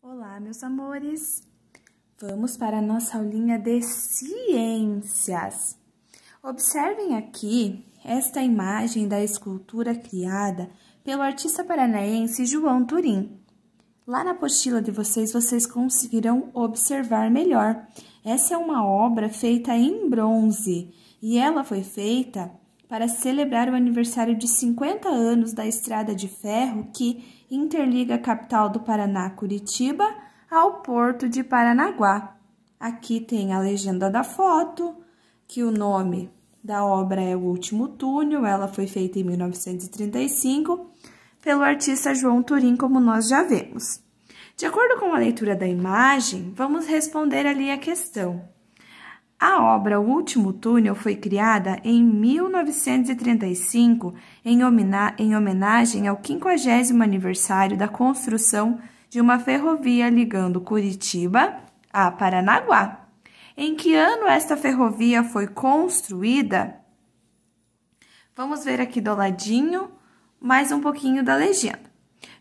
Olá, meus amores! Vamos para a nossa aulinha de ciências. Observem aqui esta imagem da escultura criada pelo artista paranaense João Turim. Lá na apostila de vocês, vocês conseguirão observar melhor. Essa é uma obra feita em bronze e ela foi feita para celebrar o aniversário de 50 anos da estrada de ferro que interliga a capital do Paraná, Curitiba, ao porto de Paranaguá. Aqui tem a legenda da foto, que o nome da obra é O Último Túnel, ela foi feita em 1935 pelo artista João Turim, como nós já vemos. De acordo com a leitura da imagem, vamos responder ali a questão: a obra O Último Túnel foi criada em 1935 em homenagem ao 50 aniversário da construção de uma ferrovia ligando Curitiba a Paranaguá. Em que ano esta ferrovia foi construída? Vamos ver aqui do ladinho mais um pouquinho da legenda.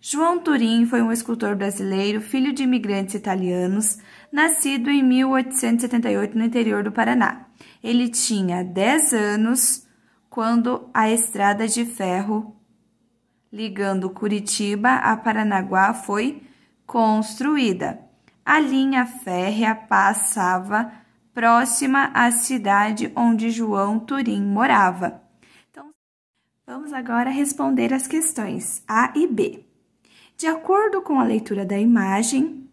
João Turim foi um escultor brasileiro, filho de imigrantes italianos nascido em 1878 no interior do Paraná. Ele tinha 10 anos quando a estrada de ferro ligando Curitiba a Paranaguá foi construída. A linha férrea passava próxima à cidade onde João Turim morava. Então, vamos agora responder as questões A e B. De acordo com a leitura da imagem,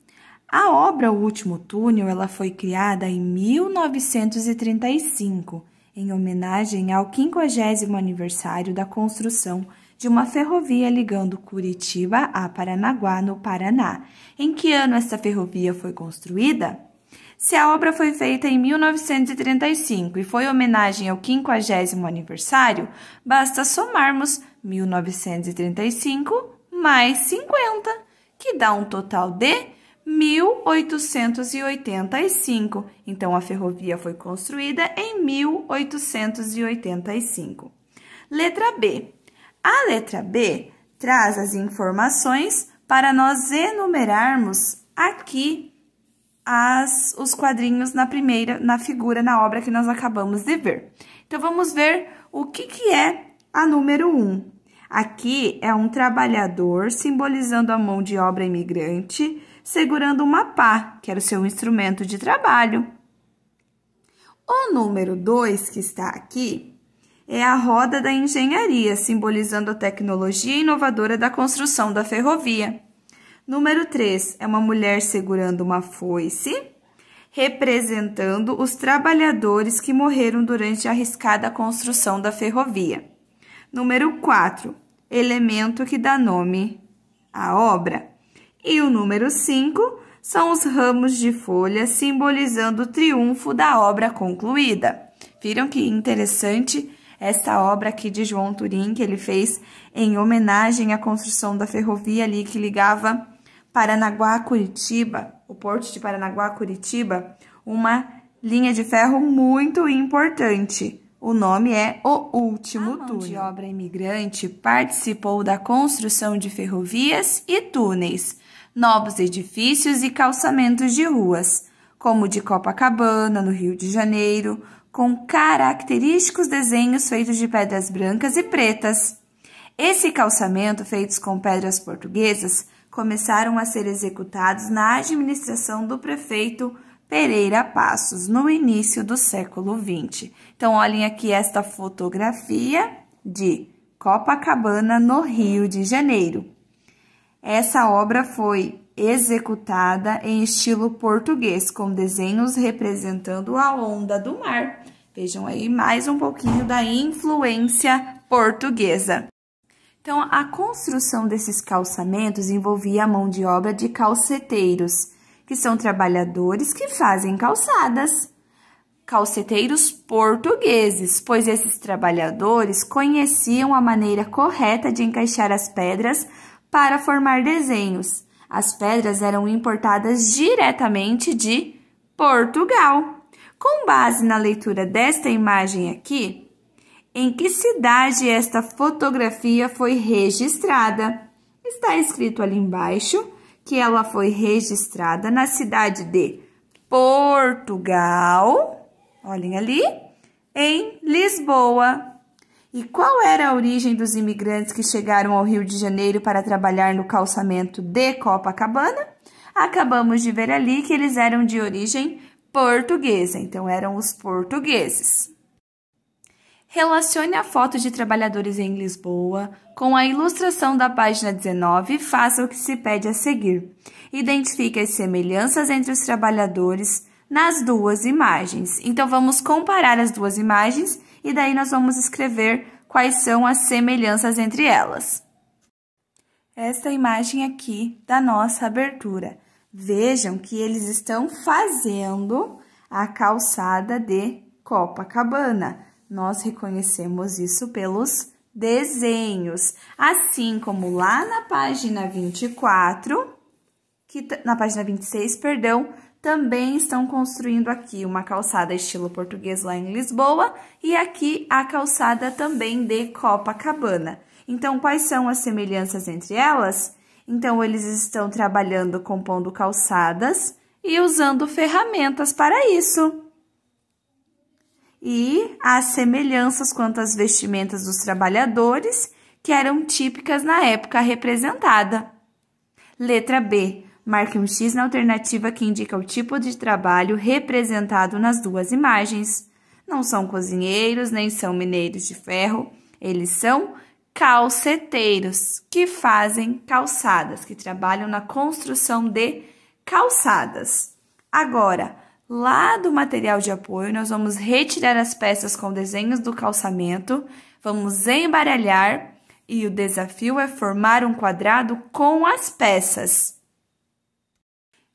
a obra O Último Túnel ela foi criada em 1935, em homenagem ao 50 aniversário da construção de uma ferrovia ligando Curitiba a Paranaguá, no Paraná. Em que ano essa ferrovia foi construída? Se a obra foi feita em 1935 e foi homenagem ao 50 aniversário, basta somarmos 1935 mais 50, que dá um total de 1885. Então a ferrovia foi construída em 1885. Letra B. A letra B traz as informações para nós enumerarmos aqui as, os quadrinhos na primeira, na figura, na obra que nós acabamos de ver. Então, vamos ver o que, que é a número 1. Um. Aqui é um trabalhador simbolizando a mão de obra imigrante segurando uma pá, que era o seu instrumento de trabalho. O número 2 que está aqui é a roda da engenharia, simbolizando a tecnologia inovadora da construção da ferrovia. Número 3 é uma mulher segurando uma foice, representando os trabalhadores que morreram durante a arriscada construção da ferrovia. Número 4, elemento que dá nome à obra. E o número 5 são os ramos de folha simbolizando o triunfo da obra concluída. Viram que interessante essa obra aqui de João Turim que ele fez em homenagem à construção da ferrovia ali que ligava Paranaguá a Curitiba, o porto de Paranaguá a Curitiba, uma linha de ferro muito importante. O nome é O Último a mão Túnel. de obra imigrante participou da construção de ferrovias e túneis novos edifícios e calçamentos de ruas, como o de Copacabana, no Rio de Janeiro, com característicos desenhos feitos de pedras brancas e pretas. Esse calçamento, feitos com pedras portuguesas, começaram a ser executados na administração do prefeito Pereira Passos, no início do século XX. Então, olhem aqui esta fotografia de Copacabana, no Rio de Janeiro. Essa obra foi executada em estilo português, com desenhos representando a onda do mar. Vejam aí mais um pouquinho da influência portuguesa. Então, a construção desses calçamentos envolvia a mão de obra de calceteiros, que são trabalhadores que fazem calçadas. Calceteiros portugueses, pois esses trabalhadores conheciam a maneira correta de encaixar as pedras para formar desenhos. As pedras eram importadas diretamente de Portugal. Com base na leitura desta imagem aqui, em que cidade esta fotografia foi registrada? Está escrito ali embaixo que ela foi registrada na cidade de Portugal. Olhem ali, em Lisboa. E qual era a origem dos imigrantes que chegaram ao Rio de Janeiro para trabalhar no calçamento de Copacabana? Acabamos de ver ali que eles eram de origem portuguesa, então eram os portugueses. Relacione a foto de trabalhadores em Lisboa com a ilustração da página 19 e faça o que se pede a seguir. Identifique as semelhanças entre os trabalhadores nas duas imagens. Então, vamos comparar as duas imagens e daí nós vamos escrever quais são as semelhanças entre elas. Esta imagem aqui da nossa abertura. Vejam que eles estão fazendo a calçada de Copacabana. Nós reconhecemos isso pelos desenhos, assim como lá na página 24, que na página 26, perdão, também estão construindo aqui uma calçada estilo português lá em Lisboa e aqui a calçada também de Copacabana. Então, quais são as semelhanças entre elas? Então, eles estão trabalhando compondo calçadas e usando ferramentas para isso. E as semelhanças quanto às vestimentas dos trabalhadores, que eram típicas na época representada. Letra B. Marque um X na alternativa que indica o tipo de trabalho representado nas duas imagens. Não são cozinheiros, nem são mineiros de ferro, eles são calceteiros, que fazem calçadas, que trabalham na construção de calçadas. Agora, lá do material de apoio, nós vamos retirar as peças com desenhos do calçamento, vamos embaralhar e o desafio é formar um quadrado com as peças.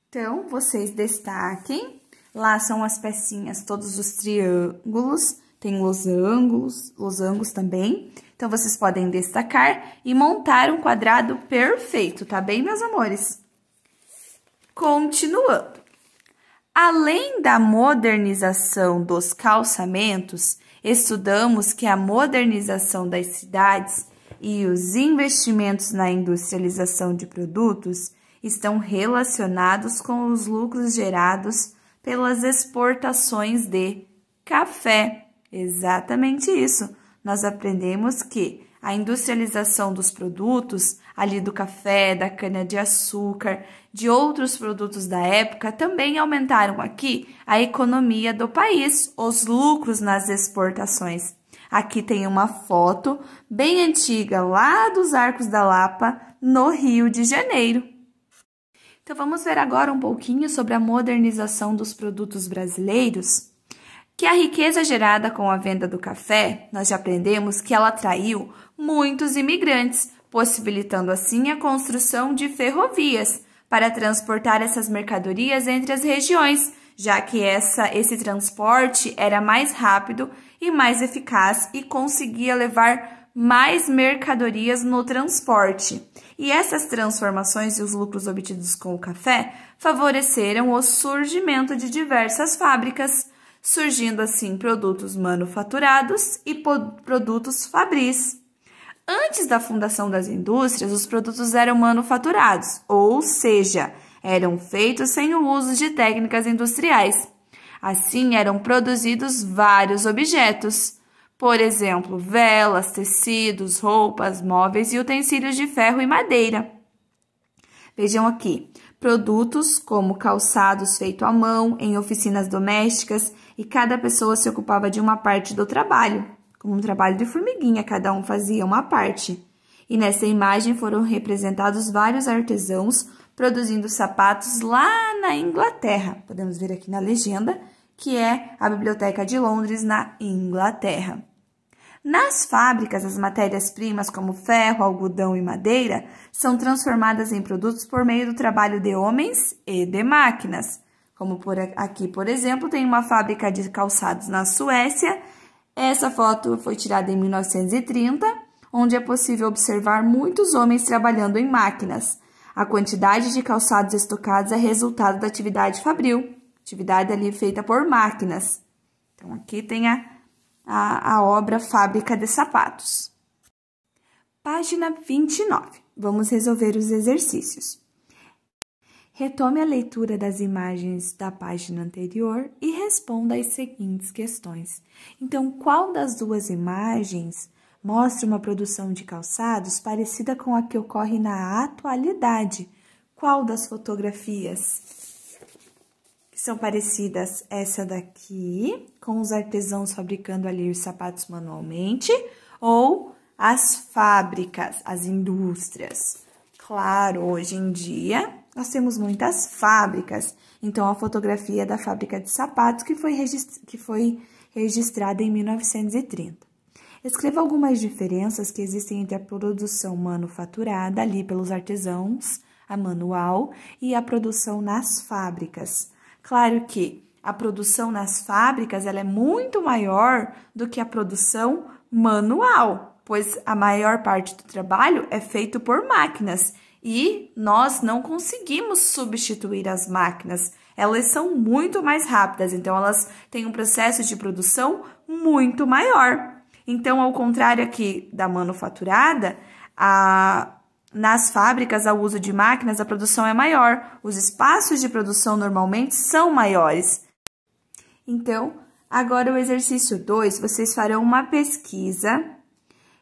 Então, vocês destaquem. Lá são as pecinhas, todos os triângulos, tem losangos, losangos também. Então, vocês podem destacar e montar um quadrado perfeito, tá bem, meus amores? Continuando. Além da modernização dos calçamentos, estudamos que a modernização das cidades e os investimentos na industrialização de produtos estão relacionados com os lucros gerados pelas exportações de café. Exatamente isso. Nós aprendemos que a industrialização dos produtos, ali do café, da cana-de-açúcar, de outros produtos da época, também aumentaram aqui a economia do país, os lucros nas exportações. Aqui tem uma foto bem antiga lá dos Arcos da Lapa, no Rio de Janeiro. Então vamos ver agora um pouquinho sobre a modernização dos produtos brasileiros. Que a riqueza gerada com a venda do café, nós já aprendemos que ela atraiu muitos imigrantes, possibilitando assim a construção de ferrovias para transportar essas mercadorias entre as regiões, já que essa, esse transporte era mais rápido e mais eficaz e conseguia levar mais mercadorias no transporte. E essas transformações e os lucros obtidos com o café favoreceram o surgimento de diversas fábricas, surgindo assim produtos manufaturados e produtos fabris. Antes da fundação das indústrias, os produtos eram manufaturados, ou seja, eram feitos sem o uso de técnicas industriais. Assim, eram produzidos vários objetos por exemplo, velas, tecidos, roupas, móveis e utensílios de ferro e madeira. Vejam aqui, produtos como calçados feito à mão em oficinas domésticas e cada pessoa se ocupava de uma parte do trabalho, como um trabalho de formiguinha, cada um fazia uma parte. E nessa imagem foram representados vários artesãos produzindo sapatos lá na Inglaterra. Podemos ver aqui na legenda que é a Biblioteca de Londres na Inglaterra. Nas fábricas, as matérias-primas como ferro, algodão e madeira são transformadas em produtos por meio do trabalho de homens e de máquinas. Como por aqui, por exemplo, tem uma fábrica de calçados na Suécia. Essa foto foi tirada em 1930, onde é possível observar muitos homens trabalhando em máquinas. A quantidade de calçados estocados é resultado da atividade fabril, atividade ali feita por máquinas. Então aqui tem a a, a obra Fábrica de Sapatos. Página 29. Vamos resolver os exercícios. Retome a leitura das imagens da página anterior e responda as seguintes questões. Então, qual das duas imagens mostra uma produção de calçados parecida com a que ocorre na atualidade? Qual das fotografias? que são parecidas essa daqui, com os artesãos fabricando ali os sapatos manualmente, ou as fábricas, as indústrias. Claro, hoje em dia nós temos muitas fábricas, então a fotografia da fábrica de sapatos que foi, que foi registrada em 1930. Escreva algumas diferenças que existem entre a produção manufaturada, ali pelos artesãos, a manual, e a produção nas fábricas, Claro que a produção nas fábricas ela é muito maior do que a produção manual, pois a maior parte do trabalho é feito por máquinas e nós não conseguimos substituir as máquinas. Elas são muito mais rápidas, então elas têm um processo de produção muito maior. Então, ao contrário aqui da manufaturada, a nas fábricas, ao uso de máquinas, a produção é maior, os espaços de produção normalmente são maiores. Então, agora o exercício 2, vocês farão uma pesquisa,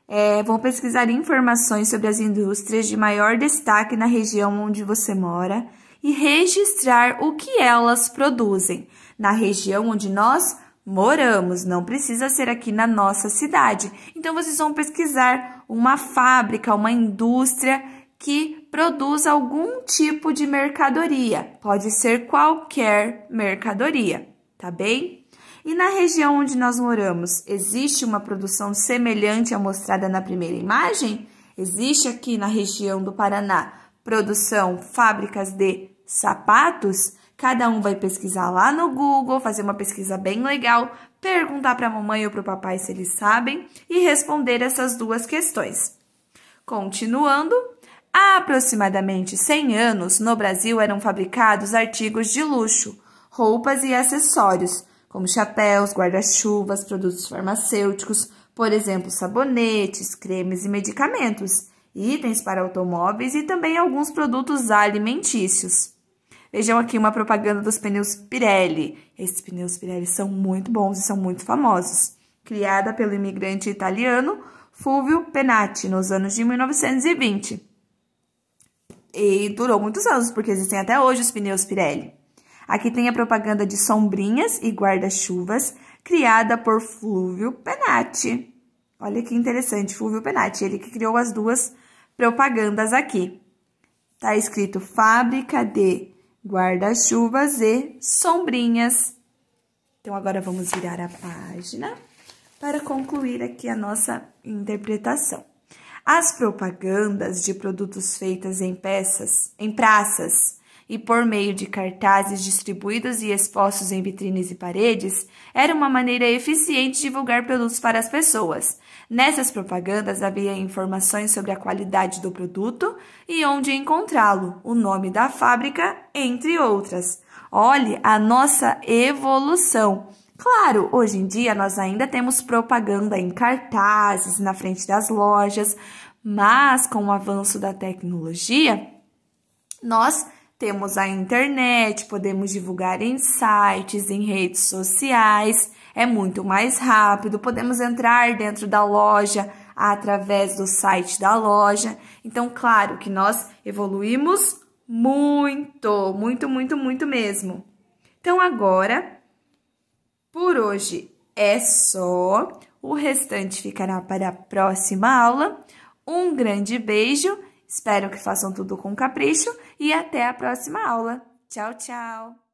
é, vão pesquisar informações sobre as indústrias de maior destaque na região onde você mora e registrar o que elas produzem. Na região onde nós moramos, não precisa ser aqui na nossa cidade. Então vocês vão pesquisar uma fábrica, uma indústria que produz algum tipo de mercadoria. Pode ser qualquer mercadoria, tá bem? E na região onde nós moramos, existe uma produção semelhante à mostrada na primeira imagem? Existe aqui na região do Paraná produção fábricas de sapatos? Cada um vai pesquisar lá no Google, fazer uma pesquisa bem legal, perguntar para a mamãe ou para o papai se eles sabem e responder essas duas questões. Continuando, há aproximadamente 100 anos no Brasil eram fabricados artigos de luxo, roupas e acessórios, como chapéus, guarda-chuvas, produtos farmacêuticos, por exemplo, sabonetes, cremes e medicamentos, itens para automóveis e também alguns produtos alimentícios. Vejam aqui uma propaganda dos pneus Pirelli. Esses pneus Pirelli são muito bons e são muito famosos. Criada pelo imigrante italiano Fulvio Penati nos anos de 1920. E durou muitos anos, porque existem até hoje os pneus Pirelli. Aqui tem a propaganda de sombrinhas e guarda-chuvas, criada por Fulvio Penati. Olha que interessante, Fulvio Penati, ele que criou as duas propagandas aqui. Tá escrito Fábrica de guarda-chuvas e sombrinhas. Então, agora vamos virar a página para concluir aqui a nossa interpretação. As propagandas de produtos feitas em peças, em praças e por meio de cartazes distribuídos e expostos em vitrines e paredes, era uma maneira eficiente de divulgar produtos para as pessoas. Nessas propagandas havia informações sobre a qualidade do produto e onde encontrá-lo, o nome da fábrica, entre outras. Olhe a nossa evolução! Claro, hoje em dia nós ainda temos propaganda em cartazes, na frente das lojas, mas com o avanço da tecnologia, nós temos a internet, podemos divulgar em sites, em redes sociais, é muito mais rápido, podemos entrar dentro da loja através do site da loja. Então, claro que nós evoluímos muito, muito, muito, muito mesmo. Então, agora, por hoje é só. O restante ficará para a próxima aula. Um grande beijo Espero que façam tudo com capricho e até a próxima aula. Tchau, tchau!